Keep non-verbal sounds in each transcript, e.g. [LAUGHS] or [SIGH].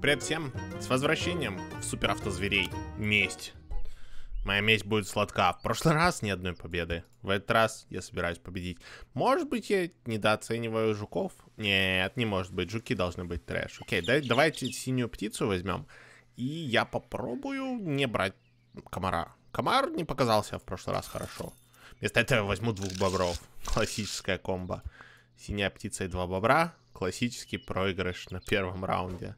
Привет всем! С возвращением в суперавтозверей. Месть. Моя месть будет сладка. В прошлый раз ни одной победы. В этот раз я собираюсь победить. Может быть, я недооцениваю жуков? Нет, не может быть. Жуки должны быть трэш. Окей, да, давайте синюю птицу возьмем. И я попробую не брать комара. Комар не показался в прошлый раз хорошо. Вместо этого возьму двух бобров. Классическая комбо. Синяя птица и два бобра. Классический проигрыш на первом раунде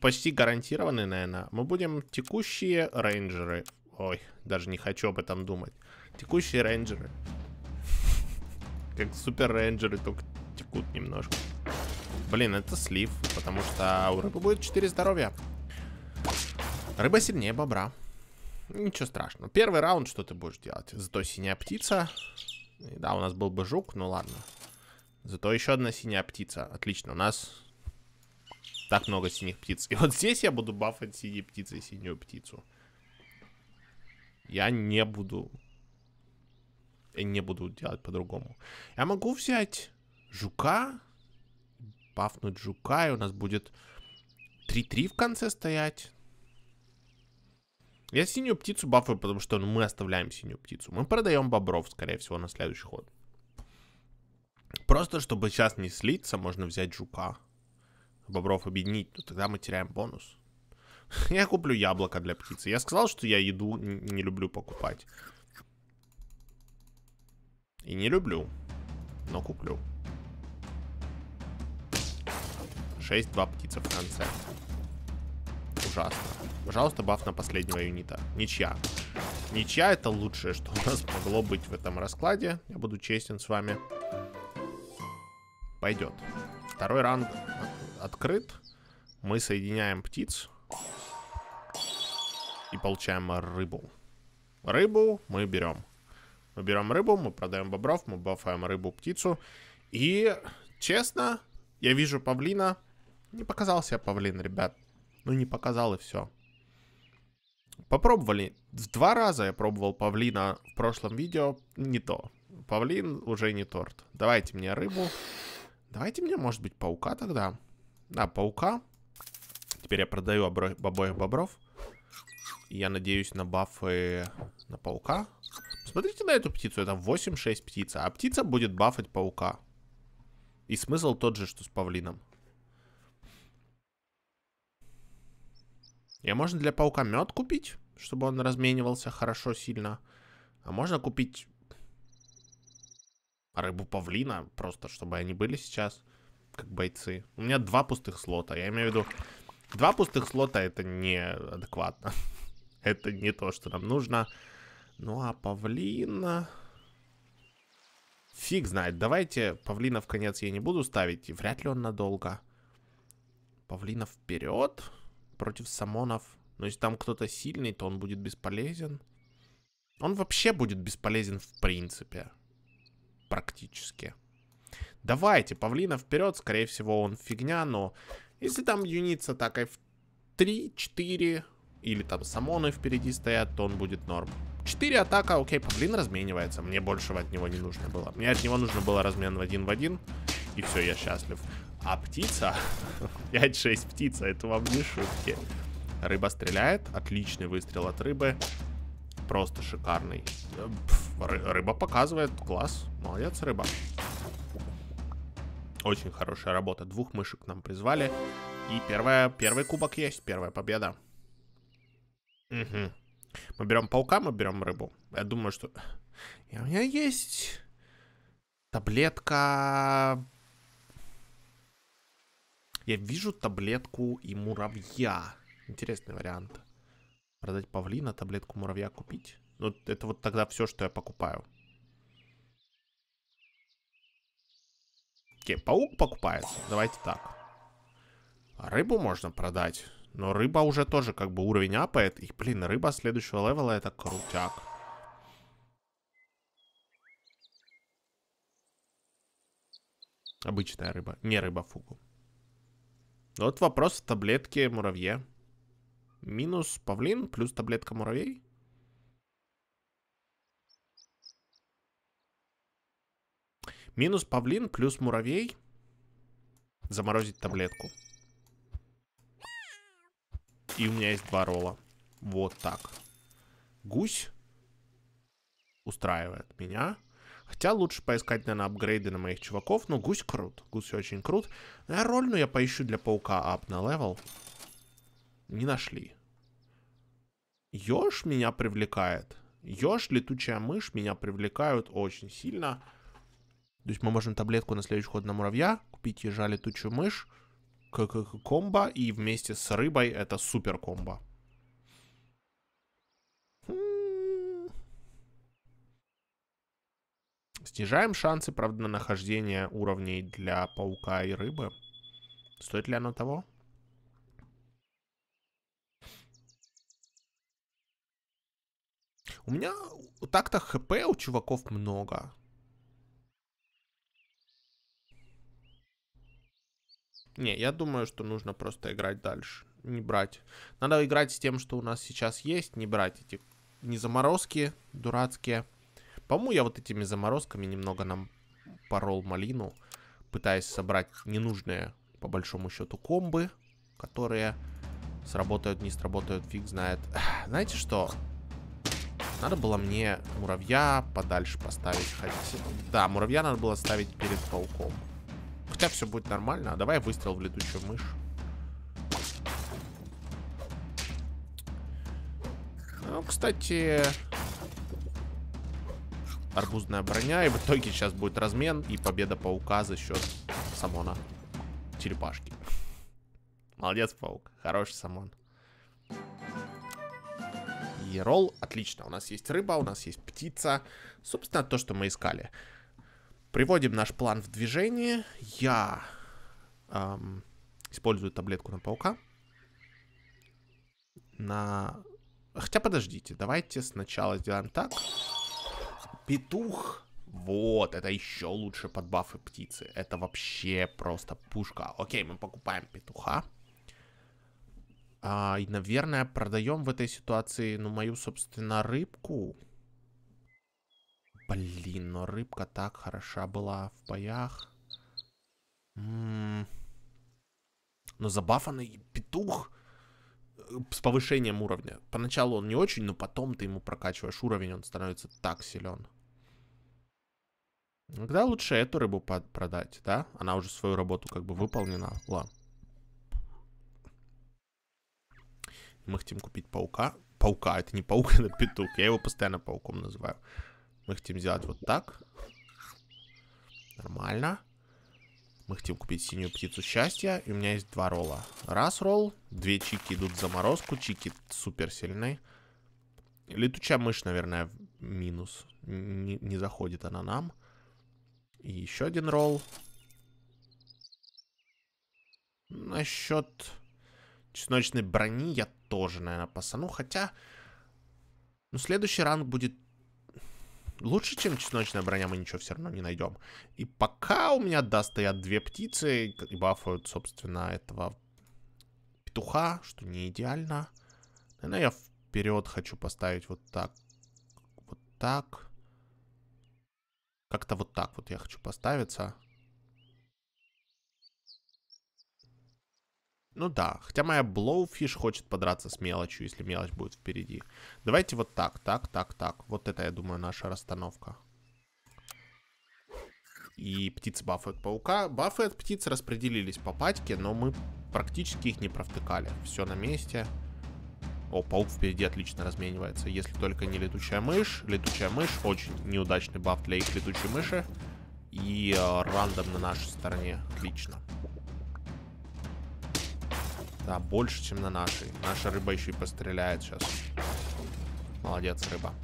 почти гарантированный наверное, мы будем текущие рейнджеры. Ой, даже не хочу об этом думать. Текущие рейнджеры. Как супер рейнджеры, только текут немножко. Блин, это слив, потому что у рыбы будет 4 здоровья. Рыба сильнее бобра. Ничего страшного. Первый раунд что ты будешь делать? Зато синяя птица. И да, у нас был бы жук, ну ладно. Зато еще одна синяя птица. Отлично, у нас так много синих птиц. И вот здесь я буду бафать синие птицы и синюю птицу. Я не буду... Я не буду делать по-другому. Я могу взять жука, бафнуть жука, и у нас будет 3-3 в конце стоять. Я синюю птицу бафаю, потому что ну, мы оставляем синюю птицу. Мы продаем бобров, скорее всего, на следующий ход. Просто, чтобы сейчас не слиться, можно взять жука бобров объединить, то тогда мы теряем бонус. [LAUGHS] Я куплю яблоко для птицы. Я сказал, что я еду не люблю покупать. И не люблю. Но куплю. 6-2 птицы в конце. Ужасно. Пожалуйста, баф на последнего юнита. Ничья. Ничья это лучшее, что у нас могло быть в этом раскладе. Я буду честен с вами. Пойдет. Второй раунд открыт. Мы соединяем птиц. И получаем рыбу. Рыбу мы берем. Мы берем рыбу, мы продаем бобров, мы бафаем рыбу, птицу. И, честно, я вижу павлина. Не показался себя павлин, ребят. Ну, не показал и все. Попробовали. В два раза я пробовал павлина в прошлом видео. Не то. Павлин уже не торт. Давайте мне рыбу. Давайте мне, может быть, паука тогда. На, паука. Теперь я продаю обро... обоих бобров. И я надеюсь на бафы на паука. Посмотрите на эту птицу, это 8-6 птица. А птица будет бафать паука. И смысл тот же, что с павлином. Я можно для паука мед купить, чтобы он разменивался хорошо сильно. А можно купить рыбу павлина, просто чтобы они были сейчас как бойцы. У меня два пустых слота. Я имею в виду, два пустых слота это неадекватно. [LAUGHS] это не то, что нам нужно. Ну а павлина... Фиг знает. Давайте павлина в конец я не буду ставить. Вряд ли он надолго. Павлина вперед. Против самонов. Но если там кто-то сильный, то он будет бесполезен. Он вообще будет бесполезен в принципе. Практически. Давайте, Павлина вперед, скорее всего, он фигня, но если там юнит с атакой в 3-4, или там самоны впереди стоят, то он будет норм. 4 атака, окей, Павлин разменивается. Мне большего от него не нужно было. Мне от него нужно было размен в один в один. И все, я счастлив. А птица? 5-6 [LAUGHS] птица, это вам не шутки. Рыба стреляет. Отличный выстрел от рыбы. Просто шикарный. Э, пф, рыба показывает. Класс. Молодец, рыба. Очень хорошая работа. Двух мышек нам призвали. И первая, первый кубок есть, первая победа. Угу. Мы берем паука, мы берем рыбу. Я думаю, что... И у меня есть таблетка... Я вижу таблетку и муравья. Интересный вариант. Продать павлина, таблетку муравья купить. Ну, это вот тогда все, что я покупаю. Окей, паук покупается. Давайте так. Рыбу можно продать. Но рыба уже тоже как бы уровень апает. И, блин, рыба следующего левела это крутяк. Обычная рыба. Не рыба фугу. Вот вопрос в таблетке муравье. Минус павлин, плюс таблетка муравей. Минус павлин, плюс муравей. Заморозить таблетку. И у меня есть два ролла. Вот так. Гусь устраивает меня. Хотя лучше поискать, наверное, апгрейды на моих чуваков. Но ну, гусь крут. Гусь очень крут. А роль, ну, я поищу для паука ап на левел. Не нашли. Ёж меня привлекает. Ёж, летучая мышь меня привлекают очень сильно. То есть мы можем таблетку на следующий ход на муравья купить, ежа, летучую мышь, к комбо, и вместе с рыбой это супер комбо. Хм. Снижаем шансы, правда, на нахождение уровней для паука и рыбы. Стоит ли оно того? У меня так-то хп у чуваков много. Не, я думаю, что нужно просто играть дальше. Не брать. Надо играть с тем, что у нас сейчас есть. Не брать эти не заморозки дурацкие. По-моему, я вот этими заморозками немного нам порол малину. Пытаясь собрать ненужные, по большому счету, комбы. Которые сработают, не сработают, фиг знает. [SIGHS] Знаете что? Надо было мне муравья подальше поставить. Хотя... Да, муравья надо было ставить перед пауком. Хотя все будет нормально. А давай выстрел в летучую мышь. Ну, кстати... Арбузная броня. И в итоге сейчас будет размен. И победа паука за счет самона. Черепашки. Молодец, паук. Хороший самон. И ролл. Отлично. У нас есть рыба, у нас есть птица. Собственно, то, что мы искали. Приводим наш план в движение. Я эм, использую таблетку на паука. На... Хотя подождите, давайте сначала сделаем так. Петух. Вот, это еще лучше под бафы птицы. Это вообще просто пушка. Окей, мы покупаем петуха. А, и, наверное, продаем в этой ситуации, ну, мою, собственно, рыбку. Блин, но рыбка так хороша была в боях. Но забафанный петух э, с повышением уровня. Поначалу он не очень, но потом ты ему прокачиваешь уровень, он становится так силен. Тогда лучше эту рыбу продать, да? Она уже свою работу как бы выполнена. Ладно. Мы хотим купить паука. Паука, это не паук, [LAUGHS] это петух. Я его постоянно пауком называю. Мы хотим сделать вот так. Нормально. Мы хотим купить синюю птицу счастья. И у меня есть два ролла. Раз ролл. Две чики идут в заморозку. Чики супер сильные. Летучая мышь, наверное, минус. Не, не заходит она нам. И еще один ролл. Насчет чесночной брони я тоже, наверное, пасану. Хотя, ну, следующий ранг будет Лучше, чем чесночная броня, мы ничего все равно не найдем. И пока у меня, да, стоят две птицы и бафают, собственно, этого петуха, что не идеально. Наверное, я вперед хочу поставить вот так. Вот так. Как-то вот так вот я хочу поставиться. Ну да, хотя моя Blowfish хочет подраться с мелочью, если мелочь будет впереди. Давайте вот так, так, так, так. Вот это, я думаю, наша расстановка. И птицы бафают паука. Бафы от птиц распределились по патьке, но мы практически их не провтыкали. Все на месте. О, паук впереди отлично разменивается. Если только не летучая мышь. Летучая мышь очень неудачный баф для их летучей мыши. И э, рандом на нашей стороне. Отлично. Да, больше, чем на нашей. Наша рыба еще и постреляет сейчас. Молодец, рыба.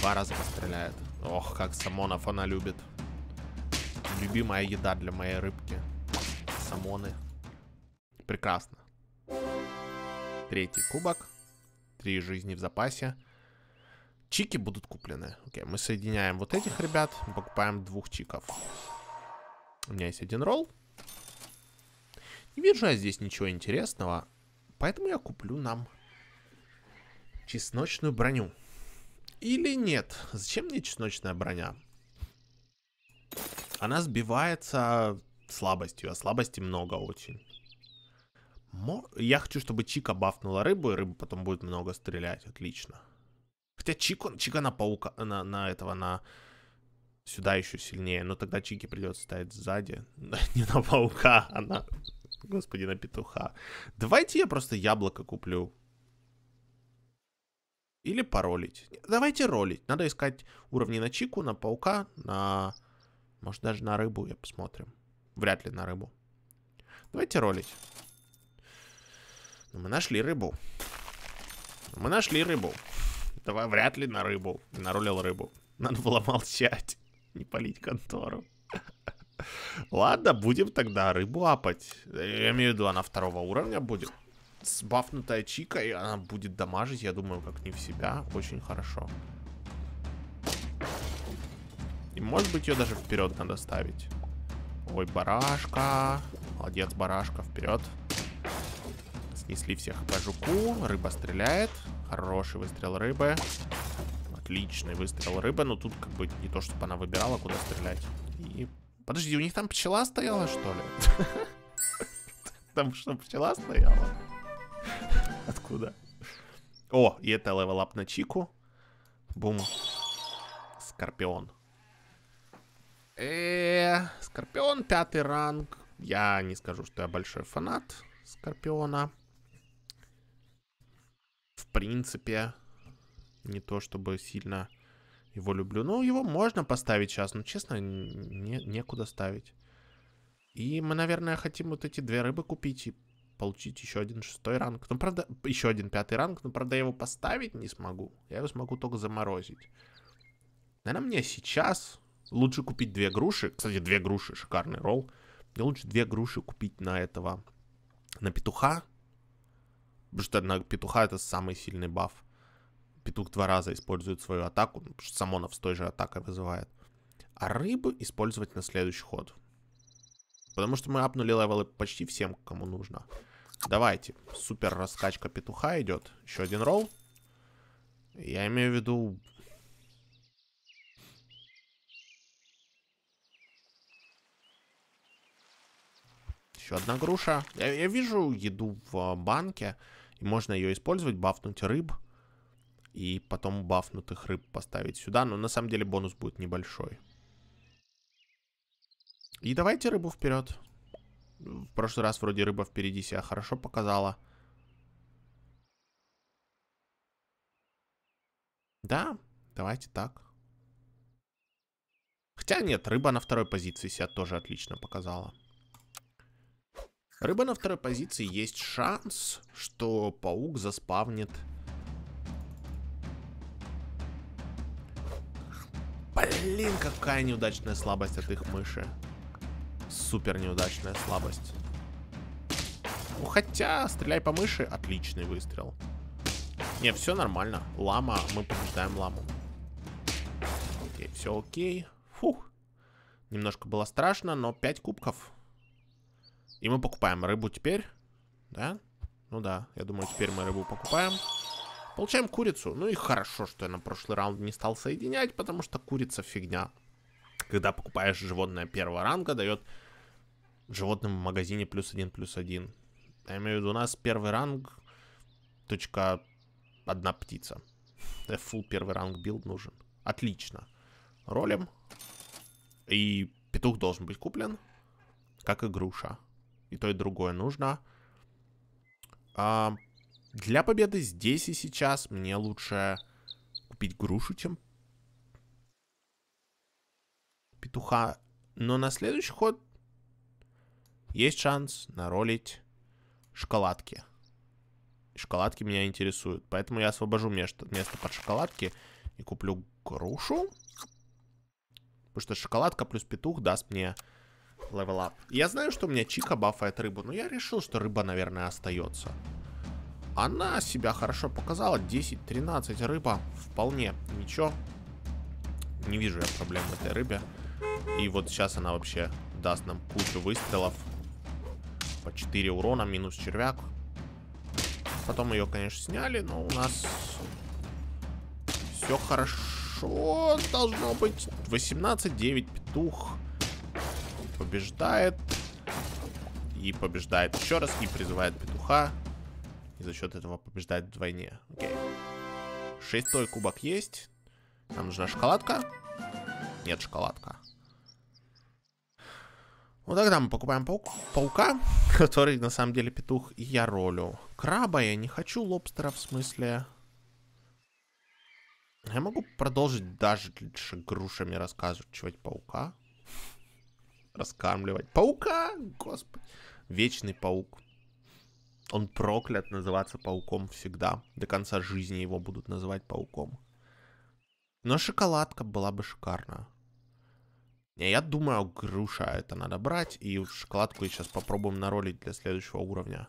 Два раза постреляет. Ох, как самонов она любит. Любимая еда для моей рыбки. Самоны. Прекрасно. Третий кубок. Три жизни в запасе. Чики будут куплены. Окей, мы соединяем вот этих ребят. Покупаем двух чиков. У меня есть один ролл. Не вижу я здесь ничего интересного, поэтому я куплю нам чесночную броню. Или нет? Зачем мне чесночная броня? Она сбивается слабостью, а слабости много очень. Мо... Я хочу, чтобы Чика бафнула рыбу, и рыба потом будет много стрелять. Отлично. Хотя Чика, Чика на паука... На, на этого, на... Сюда еще сильнее. Но тогда Чики придется стоять сзади. [LAUGHS] Не на паука, а на господина петуха. Давайте я просто яблоко куплю. Или поролить. Давайте ролить. Надо искать уровни на чику, на паука, на... Может, даже на рыбу я посмотрим. Вряд ли на рыбу. Давайте ролить. Но ну, мы нашли рыбу. Ну, мы нашли рыбу. Давай, вряд ли на рыбу. Нарулил рыбу. Надо было молчать. [LAUGHS] Не палить контору. Ладно, будем тогда рыбу апать. Я имею в виду, она второго уровня будет. Сбафнутая чика, и она будет дамажить, я думаю, как не в себя. Очень хорошо. И может быть ее даже вперед надо ставить. Ой, барашка. Молодец, барашка, вперед. Снесли всех по жуку. Рыба стреляет. Хороший выстрел рыбы. Отличный выстрел рыбы. Но тут как бы не то, чтобы она выбирала, куда стрелять. Подожди, у них там пчела стояла, что ли? [LAUGHS] Там что, пчела стояла? Откуда? О, и это левелап на Чику. Бум. Скорпион. Э, Скорпион пятый ранг. Я не скажу, что я большой фанат Скорпиона. В принципе, не то чтобы сильно его люблю. Ну, его можно поставить сейчас, но, честно, не, некуда ставить. И мы, наверное, хотим вот эти две рыбы купить и получить еще один шестой ранг. Ну, правда, еще один пятый ранг, но, правда, я его поставить не смогу. Я его смогу только заморозить. Наверное, мне сейчас лучше купить две груши. Кстати, две груши, шикарный ролл. Мне лучше две груши купить на этого, на петуха. Потому что на петуха это самый сильный баф петух два раза использует свою атаку, ну, Самонов с той же атакой вызывает. А рыбы использовать на следующий ход. Потому что мы апнули левелы почти всем, кому нужно. Давайте. Супер раскачка петуха идет. Еще один ролл. Я имею в виду... Еще одна груша. Я, я вижу еду в банке. И можно ее использовать, бафнуть рыб и потом бафнутых рыб поставить сюда, но на самом деле бонус будет небольшой. И давайте рыбу вперед. В прошлый раз вроде рыба впереди себя хорошо показала. Да, давайте так. Хотя нет, рыба на второй позиции себя тоже отлично показала. Рыба на второй позиции есть шанс, что паук заспавнит Блин, какая неудачная слабость от их мыши. Супер неудачная слабость. Ну, хотя, стреляй по мыши, отличный выстрел. Не, все нормально. Лама, мы побеждаем ламу. Окей, все окей. Фух. Немножко было страшно, но 5 кубков. И мы покупаем рыбу теперь. Да? Ну да, я думаю, теперь мы рыбу покупаем. Получаем курицу. Ну и хорошо, что я на прошлый раунд не стал соединять, потому что курица фигня. Когда покупаешь животное первого ранга, дает животным в магазине плюс один, плюс один. Я имею в виду, у нас первый ранг, точка, одна птица. Фул первый ранг билд нужен. Отлично. Ролим. И петух должен быть куплен, как и груша. И то, и другое нужно. А, для победы здесь и сейчас мне лучше купить грушу, чем петуха. Но на следующий ход есть шанс наролить шоколадки. Шоколадки меня интересуют, поэтому я освобожу место, под шоколадки и куплю грушу. Потому что шоколадка плюс петух даст мне левел ап. Я знаю, что у меня Чика бафает рыбу, но я решил, что рыба, наверное, остается. Она себя хорошо показала. 10-13 рыба. Вполне. Ничего. Не вижу я проблем в этой рыбе. И вот сейчас она вообще даст нам кучу выстрелов. По 4 урона минус червяк. Потом ее, конечно, сняли, но у нас все хорошо должно быть. 18-9 петух побеждает. И побеждает еще раз, и призывает петуха. И за счет этого побеждать вдвойне. Окей. Шестой кубок есть. Нам нужна шоколадка. Нет, шоколадка. Ну тогда мы покупаем паук, паука, [LAUGHS] который на самом деле петух, и я ролю. Краба я не хочу, лобстера в смысле. Я могу продолжить даже лучше грушами рассказывать паука. [LAUGHS] Раскармливать. Паука! Господи. Вечный паук. Он проклят называться пауком всегда. До конца жизни его будут называть пауком. Но шоколадка была бы шикарна. Не, я думаю, груша это надо брать. И шоколадку сейчас попробуем наролить для следующего уровня.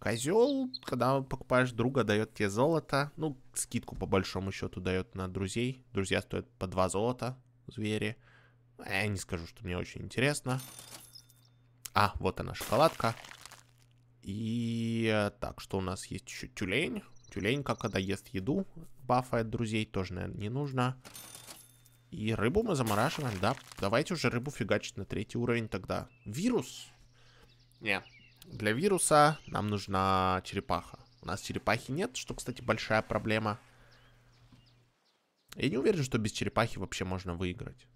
Козел, когда покупаешь друга, дает тебе золото. Ну, скидку по большому счету дает на друзей. Друзья стоят по два золота, звери. А я не скажу, что мне очень интересно. А, вот она, шоколадка. И э, так, что у нас есть еще тюлень. Тюлень, как когда ест еду, бафает друзей, тоже, наверное, не нужно. И рыбу мы замораживаем, да? Давайте уже рыбу фигачить на третий уровень тогда. Вирус? Не. Для вируса нам нужна черепаха. У нас черепахи нет, что, кстати, большая проблема. Я не уверен, что без черепахи вообще можно выиграть.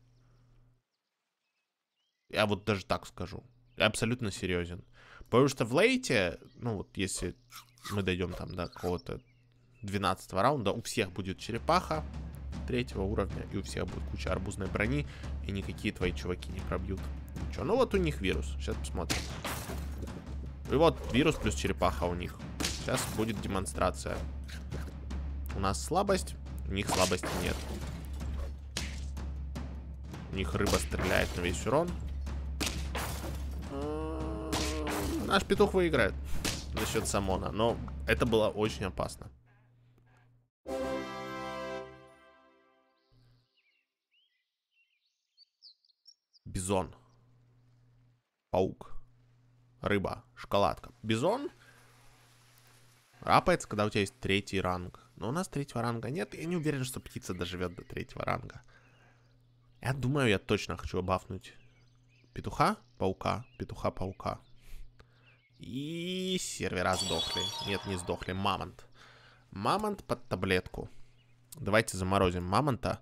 Я вот даже так скажу. Я абсолютно серьезен. Потому что в лейте, ну вот если мы дойдем там до какого-то 12 раунда, у всех будет черепаха третьего уровня, и у всех будет куча арбузной брони, и никакие твои чуваки не пробьют. Ничего. Ну вот у них вирус, сейчас посмотрим. И вот вирус плюс черепаха у них. Сейчас будет демонстрация. У нас слабость, у них слабости нет. У них рыба стреляет на весь урон, Наш петух выиграет за счет Самона. Но это было очень опасно. Бизон. Паук. Рыба. Шоколадка. Бизон рапается, когда у тебя есть третий ранг. Но у нас третьего ранга нет, и я не уверен, что птица доживет до третьего ранга. Я думаю, я точно хочу бафнуть петуха, паука, петуха, паука. И сервера сдохли. Нет, не сдохли. Мамонт. Мамонт под таблетку. Давайте заморозим мамонта.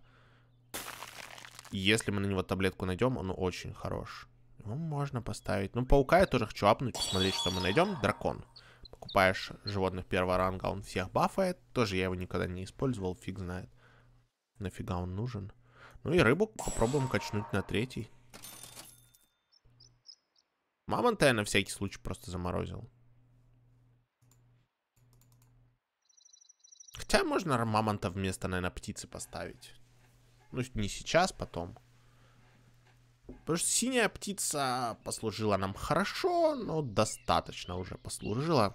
Если мы на него таблетку найдем, он очень хорош. Ну, можно поставить. Ну, паука я тоже хочу апнуть, посмотреть, что мы найдем. Дракон. Покупаешь животных первого ранга, он всех бафает. Тоже я его никогда не использовал, фиг знает. Нафига он нужен. Ну и рыбу попробуем качнуть на третий. Мамонта я на всякий случай просто заморозил. Хотя можно мамонта вместо, наверное, птицы поставить. Ну, не сейчас, потом. Потому что синяя птица послужила нам хорошо, но достаточно уже послужила.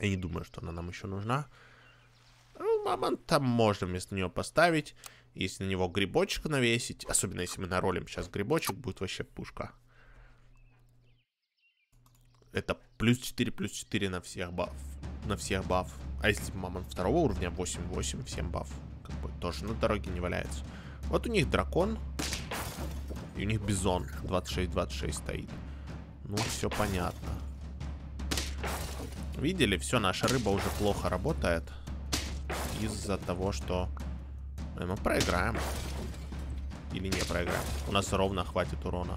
Я не думаю, что она нам еще нужна. Ну, мамонта можно вместо нее поставить. Если на него грибочек навесить, особенно если мы наролим сейчас грибочек, будет вообще пушка. Это плюс 4, плюс 4 на всех баф. На всех баф. А если мамон второго уровня, 8, 8, всем баф. Как бы тоже на дороге не валяется. Вот у них дракон. И у них бизон. 26-26 стоит. Ну, все понятно. Видели? Все, наша рыба уже плохо работает. Из-за того, что мы проиграем. Или не проиграем. У нас ровно хватит урона.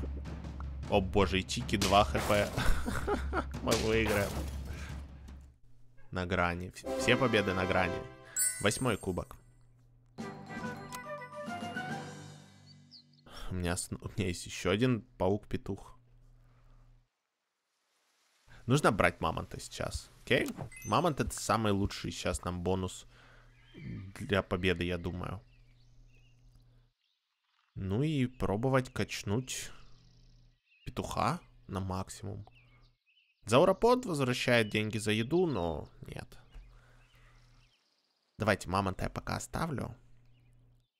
О боже, и чики 2 хп. [LAUGHS] Мы выиграем. На грани. Все победы на грани. Восьмой кубок. У меня, у меня есть еще один паук-петух. Нужно брать мамонта сейчас. Окей? Okay? Мамонт это самый лучший сейчас нам бонус для победы, я думаю. Ну и пробовать качнуть петуха на максимум. Зауропод возвращает деньги за еду, но нет. Давайте мамонта я пока оставлю.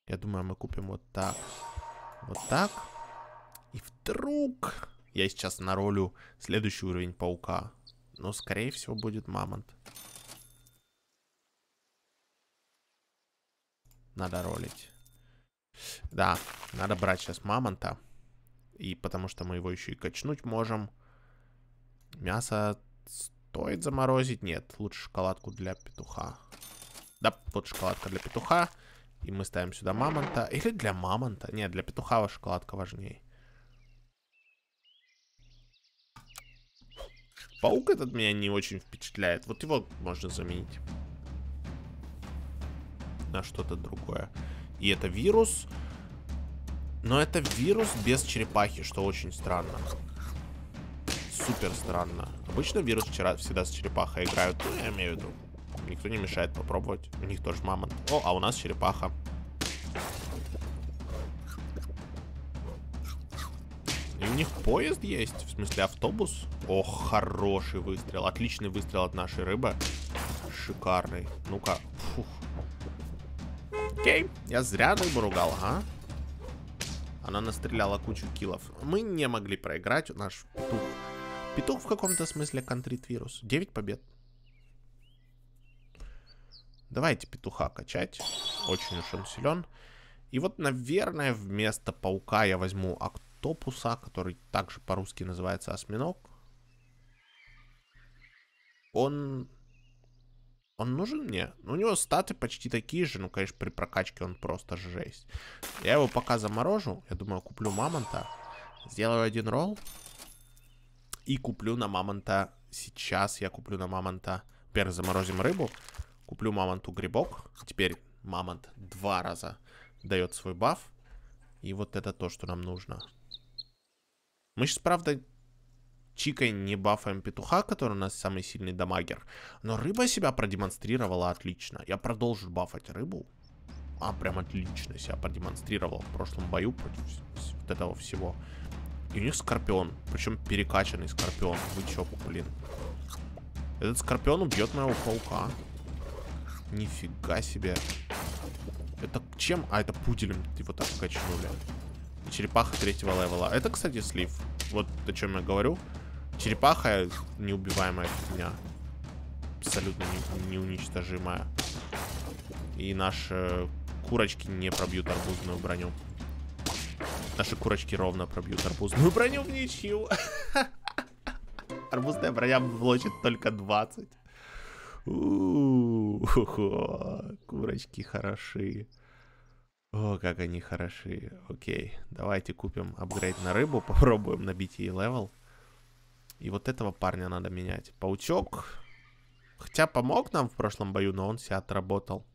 Я думаю, мы купим вот так. Вот так. И вдруг я сейчас наролю следующий уровень паука. Но, скорее всего, будет мамонт. Надо ролить. Да, надо брать сейчас мамонта. И потому что мы его еще и качнуть можем. Мясо стоит заморозить? Нет, лучше шоколадку для петуха. Да, вот шоколадка для петуха. И мы ставим сюда мамонта. Или для мамонта. Нет, для петуха шоколадка важнее. Паук этот меня не очень впечатляет. Вот его можно заменить на что-то другое. И это вирус. Вирус. Но это вирус без черепахи, что очень странно. Супер странно. Обычно вирус вчера всегда с черепахой играют. Ну, я имею в виду. Никто не мешает попробовать. У них тоже мамонт. О, а у нас черепаха. И у них поезд есть, в смысле автобус. О, хороший выстрел. Отличный выстрел от нашей рыбы. Шикарный. Ну-ка. Окей, я зря рыбу ругал, а? Она настреляла кучу килов Мы не могли проиграть, наш петух. Петух в каком-то смысле контрит вирус. 9 побед. Давайте петуха качать. Очень уж он силен. И вот, наверное, вместо паука я возьму октопуса, который также по-русски называется осьминог. Он он нужен мне? Ну, у него статы почти такие же, ну, конечно, при прокачке он просто жесть. Я его пока заморожу, я думаю, куплю мамонта, сделаю один ролл и куплю на мамонта, сейчас я куплю на мамонта, первый заморозим рыбу, куплю мамонту грибок, теперь мамонт два раза дает свой баф, и вот это то, что нам нужно. Мы сейчас, правда, Чикой не бафаем петуха, который у нас самый сильный дамагер. Но рыба себя продемонстрировала отлично. Я продолжу бафать рыбу. А прям отлично себя продемонстрировал в прошлом бою против вот этого всего. И у них скорпион. Причем перекачанный скорпион. Вы чё, блин. Этот скорпион убьет моего паука. Нифига себе. Это чем? А, это пуделем его так качнули. И черепаха третьего левела. Это, кстати, слив. Вот о чем я говорю. Черепаха неубиваемая фигня. Абсолютно неуничтожимая. И наши курочки не пробьют арбузную броню. Наши курочки ровно пробьют арбузную [LAUGHS] броню в ничью. Арбузная броня блочит только 20. Курочки хороши. О, как они хороши. Окей, давайте купим апгрейд на рыбу, [LAUGHS] попробуем набить ей левел. И вот этого парня надо менять. Паучок. Хотя помог нам в прошлом бою, но он себя отработал.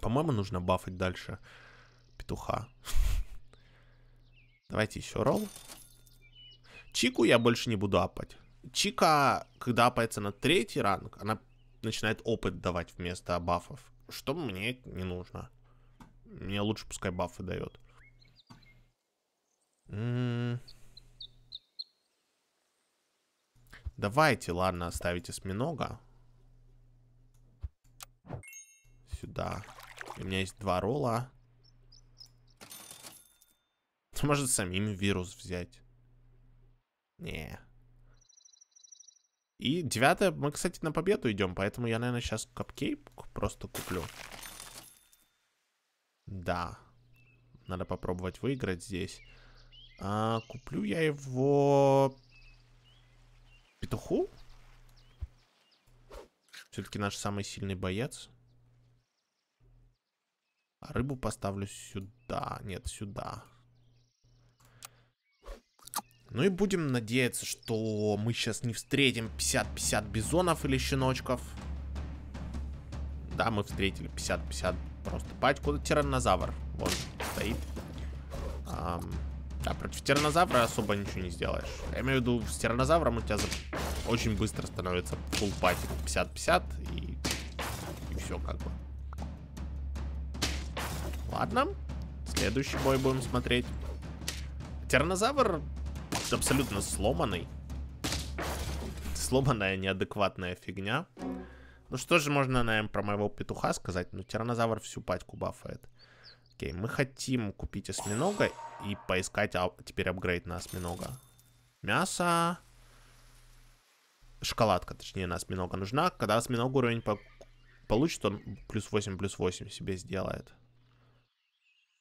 По-моему, нужно бафать дальше петуха. [LAUGHS] Давайте еще ролл. Чику я больше не буду апать. Чика, когда апается на третий ранг, она начинает опыт давать вместо бафов. Что мне не нужно. Мне лучше пускай бафы дает. М м-м. Давайте, ладно, оставить осьминога. Сюда. у меня есть два ролла. Может, самим вирус взять. Не. И девятое, мы, кстати, на победу идем, поэтому я, наверное, сейчас капкейк просто куплю. Да. Надо попробовать выиграть здесь. А, куплю я его Петуху? Все-таки наш самый сильный боец. А рыбу поставлю сюда. Нет, сюда. Ну и будем надеяться, что мы сейчас не встретим 50-50 бизонов или щеночков. Да, мы встретили 50-50 просто пачку. Тираннозавр. Вон стоит. Ам... А против тиранозавра особо ничего не сделаешь. Я имею в виду, с тиранозавром у тебя за... очень быстро становится full пати 50-50 и... и все как бы. Ладно, следующий бой будем смотреть. Тиранозавр абсолютно сломанный. Сломанная неадекватная фигня. Ну что же можно, наверное, про моего петуха сказать? Ну, тиранозавр всю патьку бафает. Окей, мы хотим купить осьминога и поискать а, теперь апгрейд на осьминога. Мясо. Шоколадка, точнее, на осьминога нужна. Когда осьминог уровень по получит, он плюс 8, плюс 8 себе сделает.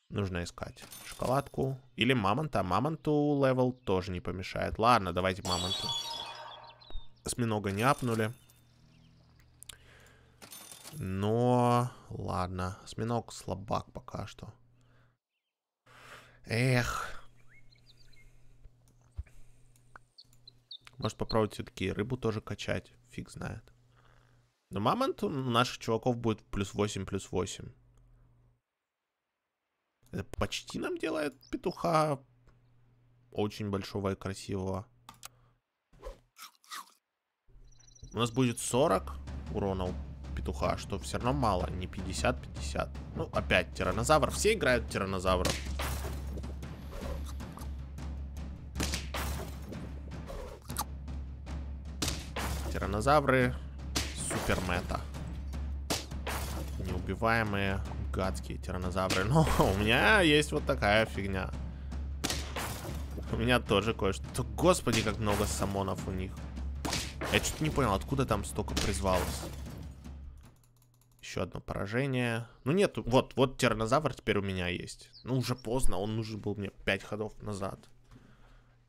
Нужно искать шоколадку. Или мамонта. Мамонту левел тоже не помешает. Ладно, давайте мамонту. Осьминога не апнули. Но ладно, сминок слабак пока что. Эх. Может попробовать все-таки рыбу тоже качать, фиг знает. Но мамонт у наших чуваков будет плюс 8, плюс 8. Это почти нам делает петуха очень большого и красивого. У нас будет 40 урона петуха, что все равно мало, не 50-50. Ну, опять тиранозавр. Все играют тиранозавра. Тиранозавры супермета. Неубиваемые гадкие тиранозавры. [LAUGHS] Но у меня есть вот такая фигня. У меня тоже кое-что. Господи, как много самонов у них. Я что-то не понял, откуда там столько призвалось еще одно поражение. Ну нет, вот, вот тиранозавр теперь у меня есть. Ну уже поздно, он нужен был мне 5 ходов назад.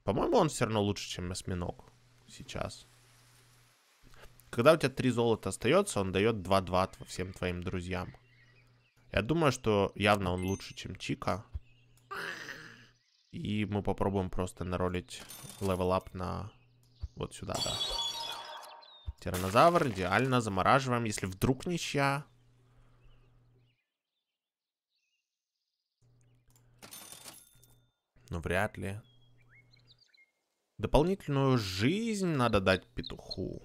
По-моему, он все равно лучше, чем осьминог сейчас. Когда у тебя 3 золота остается, он дает 2-2 всем твоим друзьям. Я думаю, что явно он лучше, чем Чика. И мы попробуем просто наролить левелап на вот сюда, да. Тиранозавр, идеально, замораживаем. Если вдруг ничья, но вряд ли. Дополнительную жизнь надо дать петуху.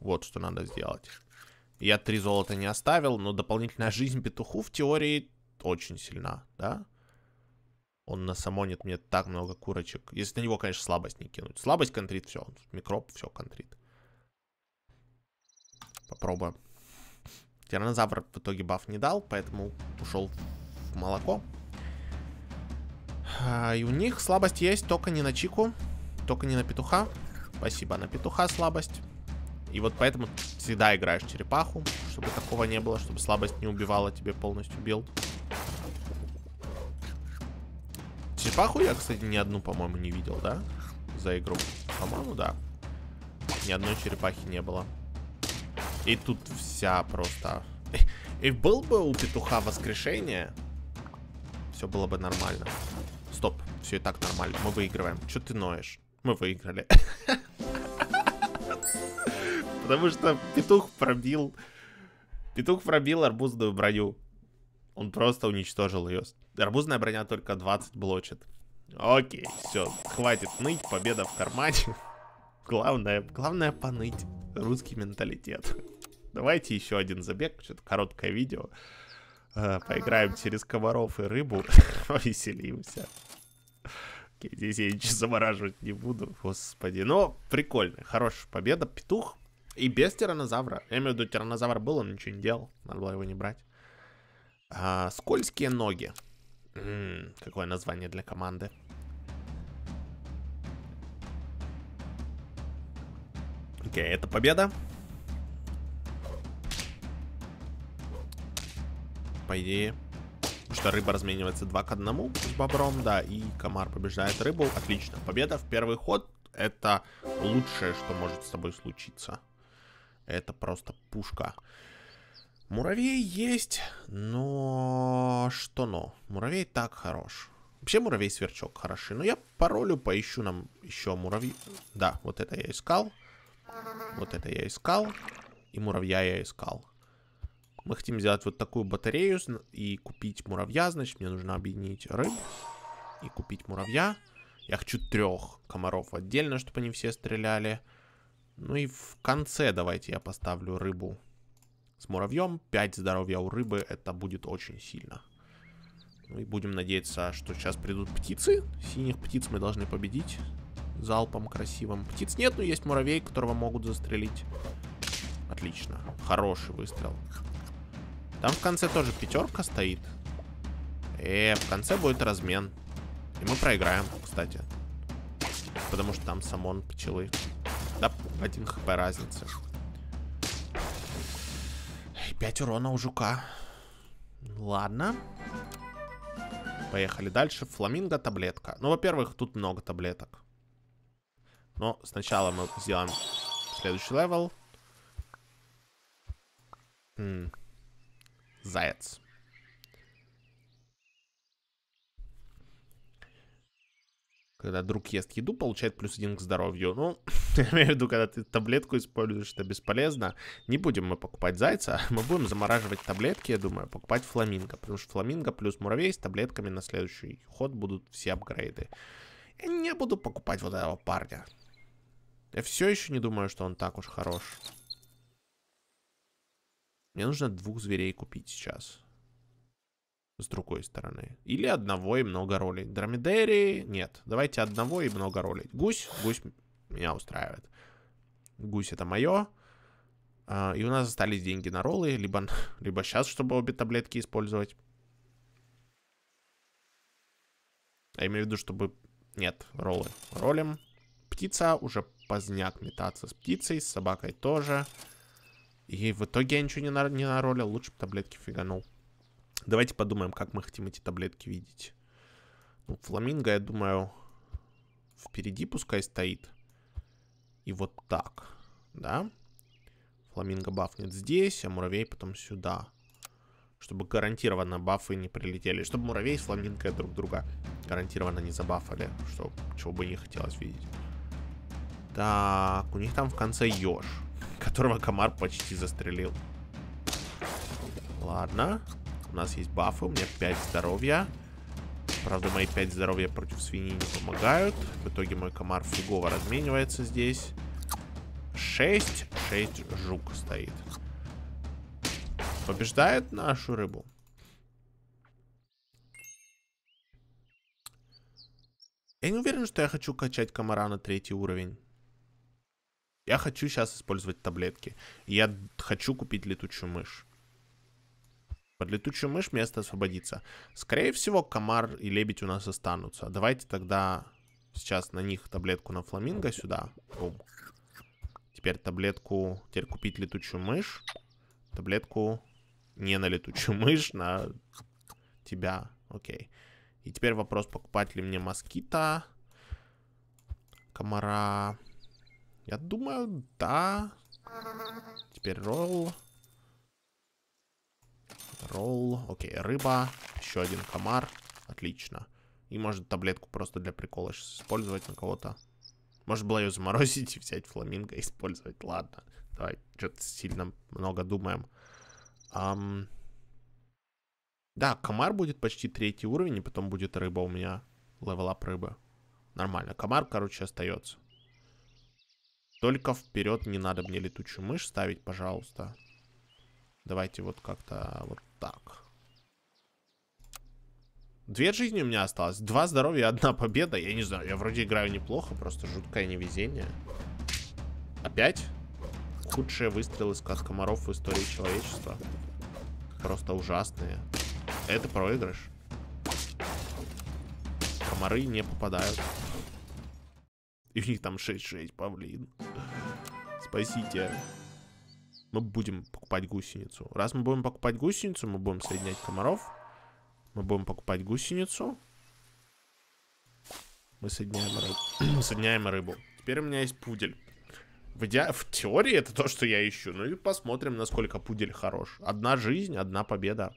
Вот что надо сделать. Я три золота не оставил, но дополнительная жизнь петуху в теории очень сильна, да? Он насамонит мне так много курочек. Если на него, конечно, слабость не кинуть. Слабость контрит, все. Микроб, все, контрит. Попробуем. Тиранозавр в итоге баф не дал, поэтому ушел в молоко. А, и у них слабость есть, только не на Чику, только не на Петуха. Спасибо, на Петуха слабость. И вот поэтому всегда играешь черепаху, чтобы такого не было, чтобы слабость не убивала тебе полностью билд. Черепаху я, кстати, ни одну, по-моему, не видел, да? За игру. По-моему, да. Ни одной черепахи не было. И тут вся просто... [LAUGHS] И был бы у петуха воскрешение, все было бы нормально. Стоп, все и так нормально, мы выигрываем. Че ты ноешь? Мы выиграли. Потому что петух пробил... Петух пробил арбузную броню. Он просто уничтожил ее. Арбузная броня только 20 блочит. Окей, все, хватит ныть, победа в кармане. Главное, главное поныть. Русский менталитет. Давайте еще один забег, что-то короткое видео. Э, поиграем через комаров и рыбу, [LAUGHS] повеселимся. Здесь я ничего замораживать не буду, господи. Но прикольно, хорошая победа, петух. И без тиранозавра. Я имею в виду, тиранозавр был, он ничего не делал. Надо было его не брать. А, скользкие ноги. М-м, какое название для команды. Окей, это победа. По идее. Потому что рыба разменивается 2 к 1 с бобром, да, и комар побеждает рыбу. Отлично. Победа в первый ход — это лучшее, что может с тобой случиться. Это просто пушка. Муравей есть, но что но? Муравей так хорош. Вообще муравей-сверчок хороши. Но я паролю поищу нам еще муравьи. Да, вот это я искал. Вот это я искал. И муравья я искал. Мы хотим взять вот такую батарею и купить муравья. Значит, мне нужно объединить рыб и купить муравья. Я хочу трех комаров отдельно, чтобы они все стреляли. Ну и в конце давайте я поставлю рыбу с муравьем. 5 здоровья у рыбы, это будет очень сильно. Ну и будем надеяться, что сейчас придут птицы. Синих птиц мы должны победить залпом красивым. Птиц нет, но есть муравей, которого могут застрелить. Отлично. Хороший выстрел. Там в конце тоже пятерка стоит. И э, в конце будет размен. И мы проиграем, кстати. Потому что там самон пчелы. Да, один хп разница. И 5 урона у жука. Ладно. Поехали дальше. Фламинго, таблетка. Ну, во-первых, тут много таблеток. Но сначала мы сделаем следующий левел. Заяц. Когда друг ест еду, получает плюс один к здоровью. Ну, [LAUGHS] я имею в виду, когда ты таблетку используешь, это бесполезно. Не будем мы покупать зайца, [LAUGHS] мы будем замораживать таблетки, я думаю, покупать фламинго. Потому что фламинго плюс муравей с таблетками на следующий ход будут все апгрейды. Я не буду покупать вот этого парня. Я все еще не думаю, что он так уж хорош. Мне нужно двух зверей купить сейчас. С другой стороны. Или одного и много ролей. Дромедери... Нет, давайте одного и много ролей. Гусь? Гусь меня устраивает. Гусь это мое. А, и у нас остались деньги на роллы. Либо, [LAUGHS] либо сейчас, чтобы обе таблетки использовать. Я имею в виду, чтобы... Нет, роллы. Ролим. Птица уже поздняк метаться с птицей, с собакой тоже. Тоже. И в итоге я ничего не, на, не наролил, лучше бы таблетки фиганул. Давайте подумаем, как мы хотим эти таблетки видеть. Ну, фламинго, я думаю, впереди пускай стоит. И вот так, да? Фламинго бафнет здесь, а муравей потом сюда. Чтобы гарантированно бафы не прилетели. Чтобы муравей с фламинго друг друга гарантированно не забафали. Что, чего бы не хотелось видеть. Так, у них там в конце еж которого комар почти застрелил. Ладно. У нас есть бафы. У меня 5 здоровья. Правда, мои 5 здоровья против свиньи не помогают. В итоге мой комар фигово разменивается здесь. 6. 6 жук стоит. Побеждает нашу рыбу. Я не уверен, что я хочу качать комара на третий уровень. Я хочу сейчас использовать таблетки. Я хочу купить летучую мышь. Под летучую мышь место освободится. Скорее всего, комар и лебедь у нас останутся. Давайте тогда сейчас на них таблетку на фламинго сюда. Бум. Теперь таблетку... Теперь купить летучую мышь. Таблетку не на летучую [LAUGHS] мышь, на тебя. Окей. И теперь вопрос, покупать ли мне москита, комара... Я думаю, да. Теперь ролл. Ролл. Окей, рыба. Еще один комар. Отлично. И может таблетку просто для прикола использовать на кого-то. Может было ее заморозить и взять фламинго и использовать. Ладно. Давай, что-то сильно много думаем. Um... Да, комар будет почти третий уровень, и потом будет рыба у меня. Левелап рыбы. Нормально. Комар, короче, остается. Только вперед не надо мне летучую мышь ставить, пожалуйста. Давайте вот как-то вот так. Две жизни у меня осталось. Два здоровья, одна победа. Я не знаю, я вроде играю неплохо, просто жуткое невезение. Опять? Худшие выстрелы из комаров в истории человечества. Просто ужасные. Это проигрыш. Комары не попадают. И у них там 6-6, павлин. Спасите. Мы будем покупать гусеницу. Раз мы будем покупать гусеницу, мы будем соединять комаров. Мы будем покупать гусеницу. Мы соединяем рыбу. [CLEARS THROAT] соединяем рыбу. Теперь у меня есть пудель. В, иде... в теории это то, что я ищу. Ну и посмотрим, насколько пудель хорош. Одна жизнь, одна победа.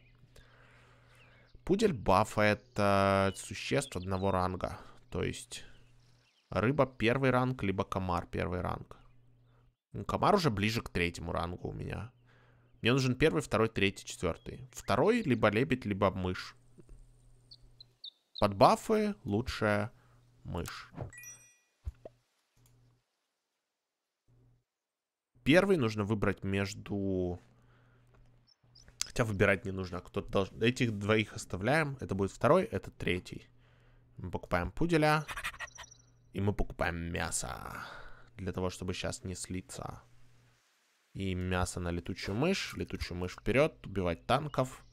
Пудель бафает это существ одного ранга. То есть Рыба первый ранг, либо комар первый ранг. Ну, комар уже ближе к третьему рангу у меня. Мне нужен первый, второй, третий, четвертый. Второй, либо лебедь, либо мышь. Под бафы лучшая мышь. Первый нужно выбрать между... Хотя выбирать не нужно. А кто-то должен... Этих двоих оставляем. Это будет второй, это третий. Мы покупаем пуделя. И мы покупаем мясо для того, чтобы сейчас не слиться. И мясо на летучую мышь, летучую мышь вперед, убивать танков.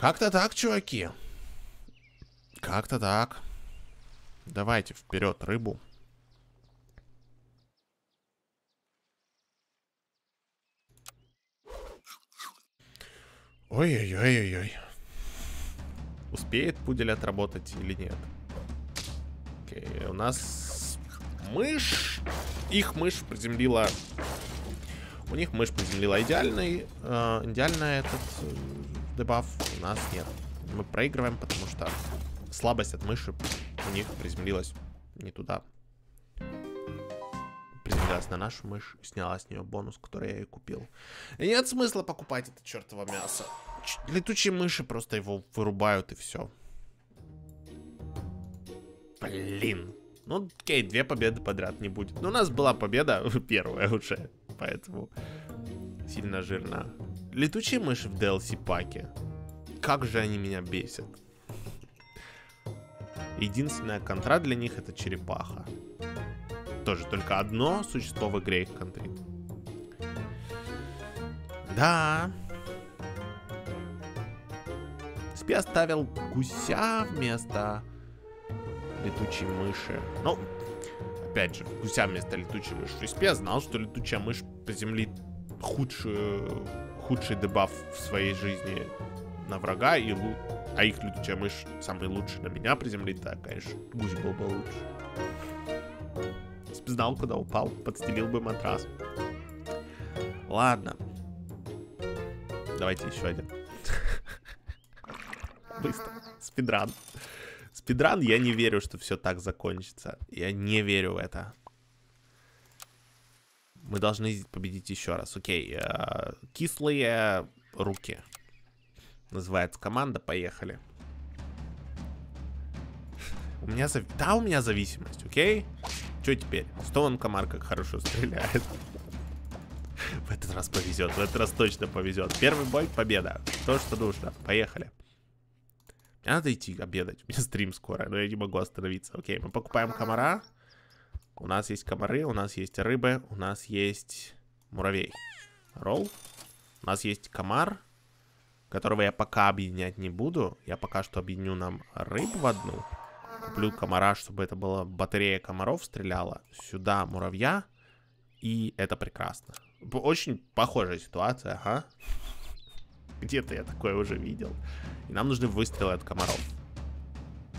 Как-то так, чуваки. Как-то так. Давайте вперед рыбу. Ой-ой-ой-ой-ой. Успеет пудель отработать или нет? Окей, у нас мышь. Их мышь приземлила... У них мышь приземлила идеальный... Э, идеально этот э, дебаф у нас нет. Мы проигрываем, потому что слабость от мыши у них приземлилась не туда. Приземлилась на нашу мышь, сняла с нее бонус, который я ей купил. И нет смысла покупать это чертово мясо. летучие мыши просто его вырубают и все. Блин. Ну, окей, две победы подряд не будет. Но у нас была победа [LAUGHS] первая уже, поэтому сильно жирно. Летучие мыши в DLC-паке. Как же они меня бесят. Единственная контра для них это черепаха. Тоже только одно существо в игре их контрит. Да. Спи оставил гуся вместо Летучие мыши. Ну, опять же, гуся вместо летучей мыши. То есть я знал, что летучая мышь поземлит худшую, худший дебаф в своей жизни на врага, и а их летучая мышь самый лучший на меня приземлит, да, конечно, гусь был бы лучше. Если знал, куда упал, подстелил бы матрас. Ладно. Давайте еще один. [LAUGHS] Быстро. Спидран спидран, я не верю, что все так закончится. Я не верю в это. Мы должны победить еще раз. Окей, э, кислые руки. Называется команда, поехали. У меня зав... Да, у меня зависимость, окей? Что теперь? Стоун комар как хорошо стреляет. В этот раз повезет, в этот раз точно повезет. Первый бой, победа. То, что нужно. Поехали. Мне надо идти обедать, у меня стрим скоро, но я не могу остановиться. Окей, мы покупаем комара. У нас есть комары, у нас есть рыбы, у нас есть муравей. Ролл. У нас есть комар, которого я пока объединять не буду. Я пока что объединю нам рыбу в одну. Куплю комара, чтобы это была батарея комаров стреляла. Сюда муравья. И это прекрасно. Очень похожая ситуация, а? Где-то я такое уже видел. И нам нужны выстрелы от комаров.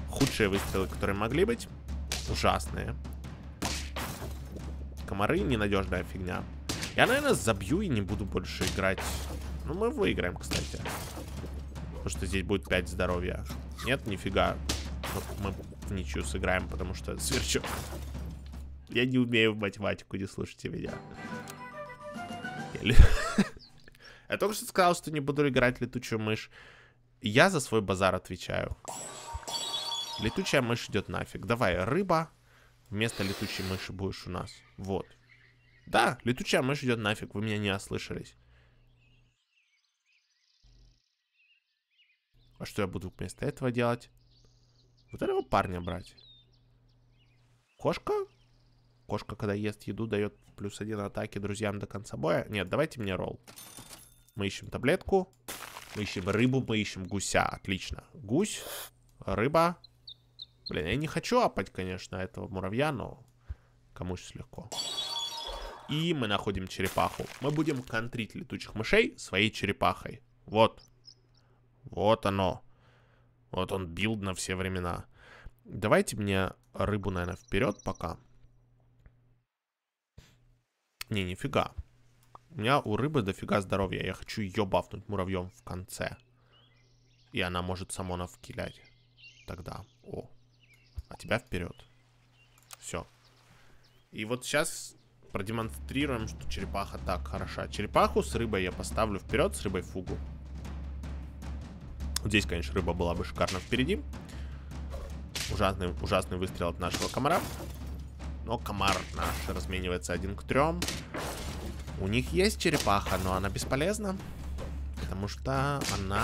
Худшие выстрелы, которые могли быть. Ужасные. Комары ненадежная фигня. Я, наверное, забью и не буду больше играть. Ну, мы выиграем, кстати. Потому что здесь будет 5 здоровья. Нет, нифига. Мы, ну, мы в ничью сыграем, потому что сверчок. Я не умею в математику, не слушайте меня. [LAUGHS] Я только что сказал, что не буду играть летучую мышь. Я за свой базар отвечаю. Летучая мышь идет нафиг. Давай, рыба. Вместо летучей мыши будешь у нас. Вот. Да, летучая мышь идет нафиг. Вы меня не ослышались. А что я буду вместо этого делать? Вот этого парня брать. Кошка? Кошка, когда ест еду, дает плюс один атаки друзьям до конца боя. Нет, давайте мне ролл. Мы ищем таблетку. Мы ищем рыбу, мы ищем гуся. Отлично. Гусь, рыба. Блин, я не хочу апать, конечно, этого муравья, но кому сейчас легко. И мы находим черепаху. Мы будем контрить летучих мышей своей черепахой. Вот. Вот оно. Вот он билд на все времена. Давайте мне рыбу, наверное, вперед пока. Не, нифига. У меня у рыбы дофига здоровья. Я хочу ее бафнуть муравьем в конце. И она может самонов килять. Тогда. О. А тебя вперед. Все. И вот сейчас продемонстрируем, что черепаха так хороша. Черепаху с рыбой я поставлю вперед, с рыбой фугу. Вот здесь, конечно, рыба была бы шикарно впереди. Ужасный, ужасный выстрел от нашего комара. Но комар наш разменивается один к трем. У них есть черепаха, но она бесполезна. Потому что она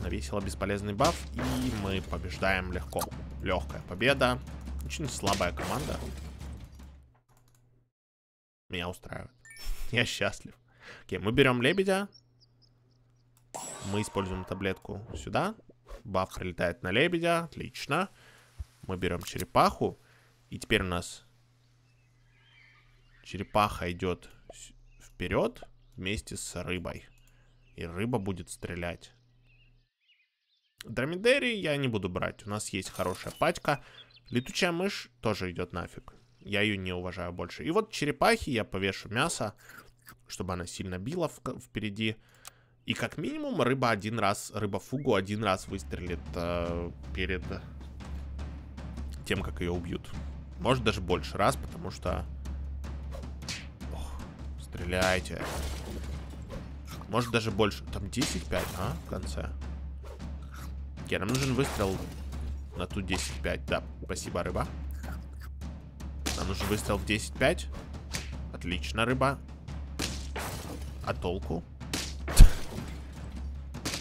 навесила бесполезный баф. И мы побеждаем легко. Легкая победа. Очень слабая команда. Меня устраивает. [LAUGHS] Я счастлив. Окей, мы берем лебедя. Мы используем таблетку сюда. Баф прилетает на лебедя. Отлично. Мы берем черепаху. И теперь у нас черепаха идет вперед вместе с рыбой. И рыба будет стрелять. Дромедери я не буду брать. У нас есть хорошая пачка. Летучая мышь тоже идет нафиг. Я ее не уважаю больше. И вот черепахи я повешу мясо, чтобы она сильно била впереди. И как минимум рыба один раз, рыба фугу один раз выстрелит э, перед тем, как ее убьют. Может даже больше раз, потому что Стреляйте. Может даже больше. Там 10-5, а? В конце. Окей, нам нужен выстрел на ту 10-5. Да, спасибо, рыба. Нам нужен выстрел в 10-5. Отлично, рыба. А толку?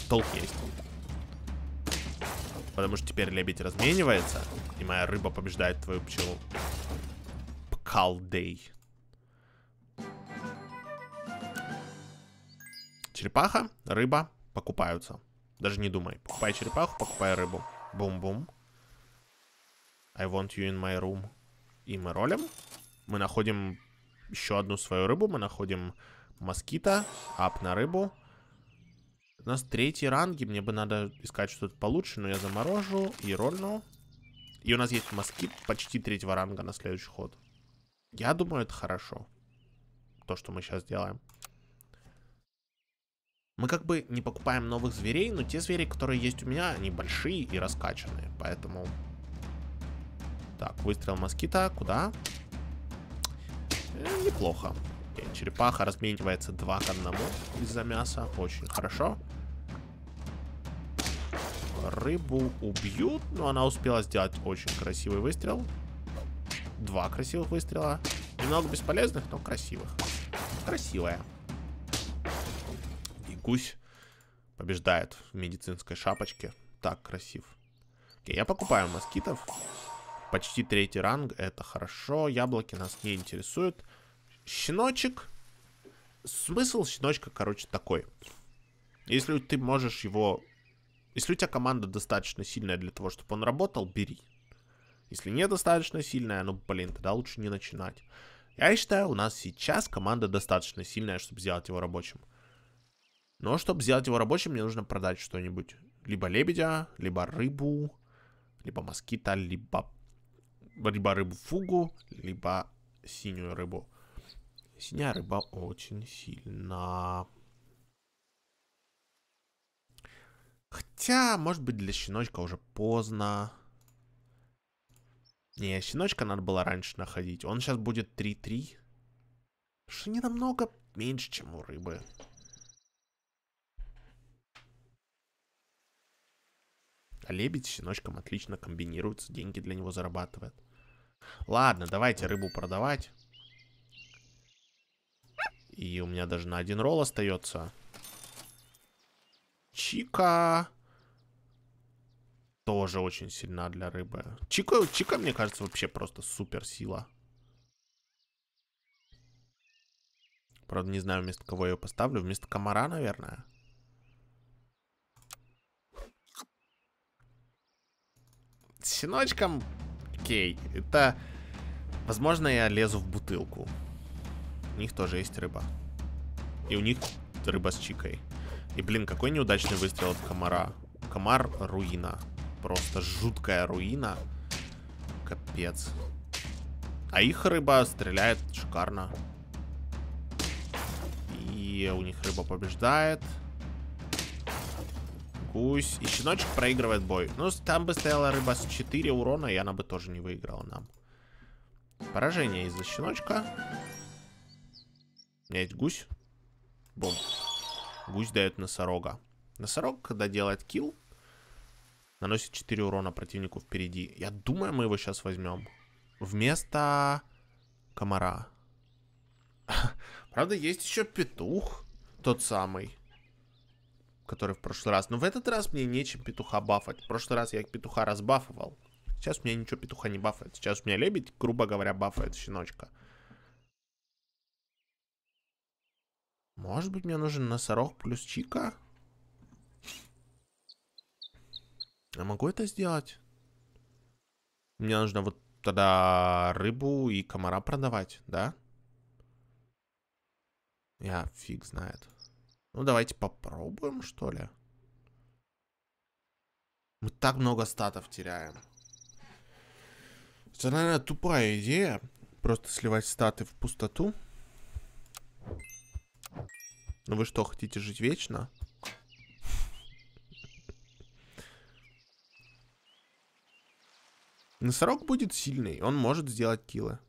Толк есть. Потому что теперь лебедь разменивается, и моя рыба побеждает твою пчелу. Пкалдей. Черепаха, рыба покупаются. Даже не думай. Покупай черепаху, покупай рыбу. Бум-бум. I want you in my room. И мы ролим. Мы находим еще одну свою рыбу. Мы находим москита. Ап на рыбу. У нас третий ранг, и Мне бы надо искать что-то получше, но я заморожу и рольну. И у нас есть москит почти третьего ранга на следующий ход. Я думаю, это хорошо. То, что мы сейчас делаем. Мы как бы не покупаем новых зверей, но те звери, которые есть у меня, они большие и раскачанные, поэтому... Так, выстрел москита, куда? Э, неплохо. Окей, черепаха разменивается 2 к 1 из-за мяса, очень хорошо. Рыбу убьют, но она успела сделать очень красивый выстрел. Два красивых выстрела. Немного бесполезных, но красивых. Красивая. Кусь побеждает в медицинской шапочке. Так, красив. Окей, я покупаю москитов. Почти третий ранг, это хорошо. Яблоки нас не интересуют. Щеночек. Смысл щеночка, короче, такой. Если ты можешь его... Если у тебя команда достаточно сильная для того, чтобы он работал, бери. Если недостаточно сильная, ну, блин, тогда лучше не начинать. Я считаю, у нас сейчас команда достаточно сильная, чтобы сделать его рабочим. Но чтобы сделать его рабочим, мне нужно продать что-нибудь. Либо лебедя, либо рыбу, либо москита, либо, либо рыбу фугу, либо синюю рыбу. Синяя рыба очень сильно. Хотя, может быть, для щеночка уже поздно. Не, щеночка надо было раньше находить. Он сейчас будет 3-3. Что не намного меньше, чем у рыбы. А лебедь с щеночком отлично комбинируется, деньги для него зарабатывает. Ладно, давайте рыбу продавать. И у меня даже на один ролл остается. Чика. Тоже очень сильна для рыбы. Чика, Чика мне кажется, вообще просто супер сила. Правда, не знаю, вместо кого я ее поставлю. Вместо комара, наверное. Синочком, окей, это... Возможно, я лезу в бутылку. У них тоже есть рыба. И у них рыба с чикой. И, блин, какой неудачный выстрел от комара. Комар — руина. Просто жуткая руина. Капец. А их рыба стреляет шикарно. И у них рыба побеждает. Пусть... И щеночек проигрывает бой. Ну, там бы стояла рыба с 4 урона, и она бы тоже не выиграла нам. Поражение из-за щеночка. У меня есть гусь. Бум. Гусь дает носорога. Носорог, когда делает килл, наносит 4 урона противнику впереди. Я думаю, мы его сейчас возьмем. Вместо комара. [LAUGHS] Правда, есть еще петух. Тот самый который в прошлый раз. Но в этот раз мне нечем петуха бафать. В прошлый раз я петуха разбафовал, Сейчас у меня ничего петуха не бафает. Сейчас у меня лебедь, грубо говоря, бафает щеночка. Может быть, мне нужен носорог плюс чика? Я могу это сделать? Мне нужно вот тогда рыбу и комара продавать, да? Я фиг знает. Ну, давайте попробуем, что ли. Мы так много статов теряем. Это, наверное, тупая идея. Просто сливать статы в пустоту. Ну вы что, хотите жить вечно? Носорог будет сильный, он может сделать килы.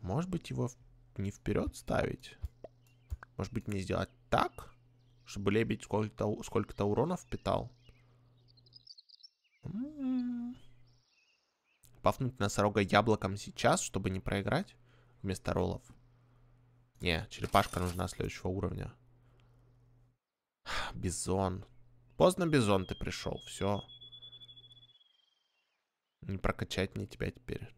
Может быть его не вперед ставить? Может быть, мне сделать так, чтобы лебедь сколько-то сколько, урона впитал? М м-м. Пафнуть носорога яблоком сейчас, чтобы не проиграть вместо роллов. Не, черепашка нужна следующего уровня. [SIGHS] Бизон. Поздно, Бизон, ты пришел. Все. Не прокачать мне тебя теперь